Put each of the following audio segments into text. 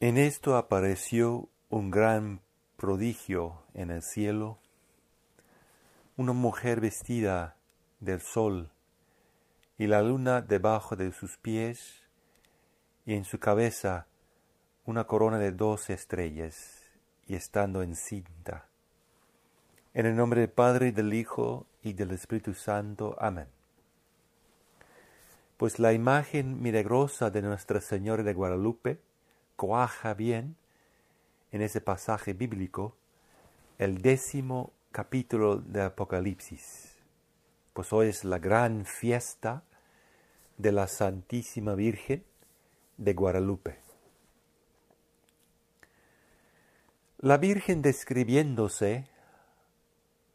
En esto apareció un gran prodigio en el cielo, una mujer vestida del sol y la luna debajo de sus pies y en su cabeza una corona de doce estrellas y estando encinta. En el nombre del Padre, del Hijo y del Espíritu Santo. Amén. Pues la imagen milagrosa de Nuestra Señora de Guadalupe, cuaja bien en ese pasaje bíblico, el décimo capítulo de Apocalipsis. Pues hoy es la gran fiesta de la Santísima Virgen de Guadalupe. La Virgen describiéndose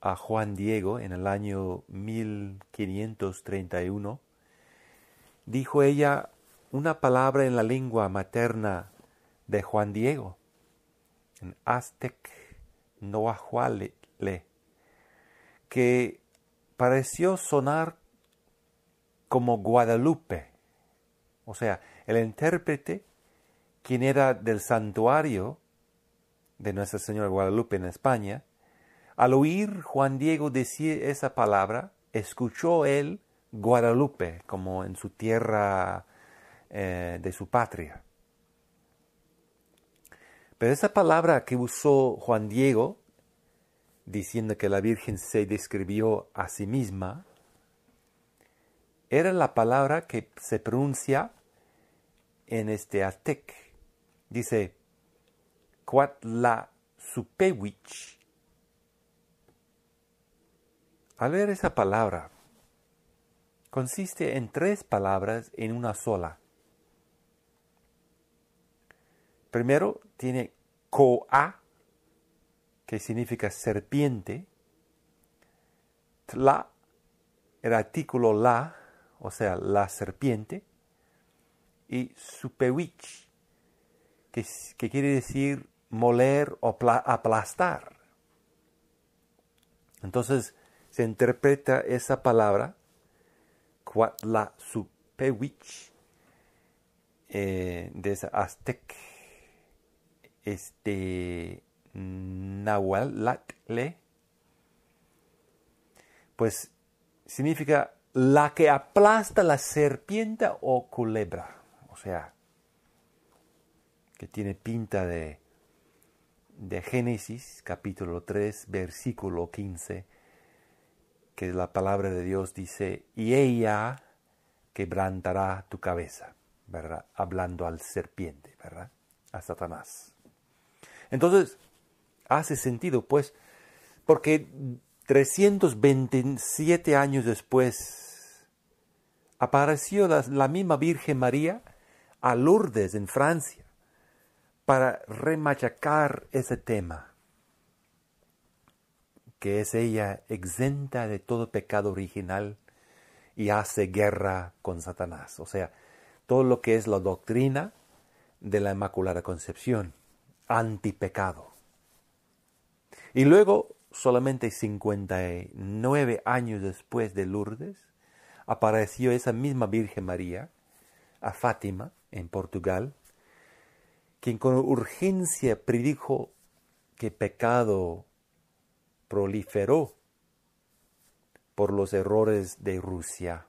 a Juan Diego en el año 1531, dijo ella una palabra en la lengua materna de Juan Diego, en Aztec Noahuale, que pareció sonar como Guadalupe. O sea, el intérprete, quien era del santuario de Nuestra Señora Guadalupe en España, al oír Juan Diego decir esa palabra, escuchó él Guadalupe como en su tierra eh, de su patria. Pero esa palabra que usó Juan Diego, diciendo que la Virgen se describió a sí misma, era la palabra que se pronuncia en este aztec. Dice, la Supewich. Al ver esa palabra, consiste en tres palabras en una sola. Primero tiene Coa, que significa serpiente. Tla, el artículo la, o sea, la serpiente. Y supewich, que, quiere decir moler o aplastar. Entonces se interpreta esa palabra, la supewich, eh, de esa aztec este, Nahualatle, pues significa la que aplasta la serpiente o culebra, o sea, que tiene pinta de, de Génesis capítulo 3 versículo 15, que la palabra de Dios dice, y ella quebrantará tu cabeza, ¿verdad? Hablando al serpiente, ¿verdad? A Satanás. Entonces, hace sentido, pues, porque 327 años después apareció la, misma Virgen María a Lourdes, en Francia, para remachacar ese tema que es ella exenta de todo pecado original y hace guerra con Satanás. O sea, todo lo que es la doctrina de la Inmaculada Concepción antipecado. Y luego, solamente 59 años después de Lourdes, apareció esa misma Virgen María a Fátima, en Portugal, quien con urgencia predijo que pecado proliferó por los errores de Rusia.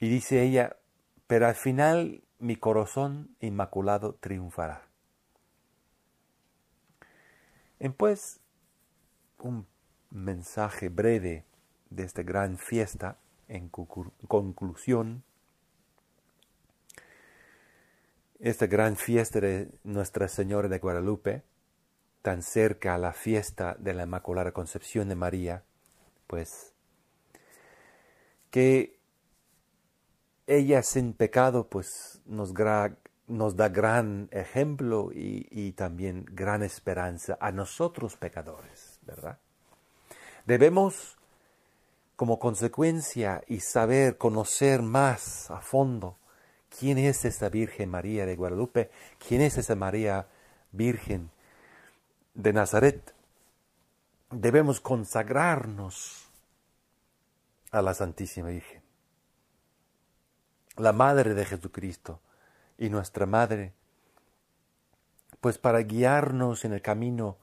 Y dice ella, pero al final mi corazón inmaculado triunfará. En pues un mensaje breve de esta gran fiesta en conclusión, esta gran fiesta de Nuestra Señora de Guadalupe, tan cerca a la fiesta de la Inmaculada Concepción de María, pues que ella sin pecado pues nos, da gran ejemplo y, también gran esperanza a nosotros pecadores, ¿verdad? Debemos como consecuencia y saber, conocer más a fondo quién es esa Virgen María de Guadalupe, quién es esa María Virgen de Nazaret. Debemos consagrarnos a la Santísima Virgen la Madre de Jesucristo y nuestra Madre, pues para guiarnos en el camino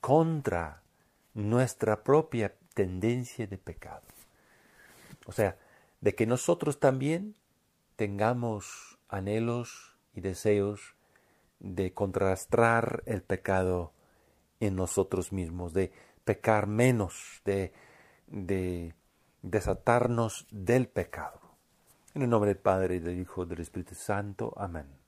contra nuestra propia tendencia de pecado. O sea, de que nosotros también tengamos anhelos y deseos de contrastar el pecado en nosotros mismos, de pecar menos, de, de desatarnos del pecado. In nome del Padre, del Figlio e dello Spirito Santo. Amen.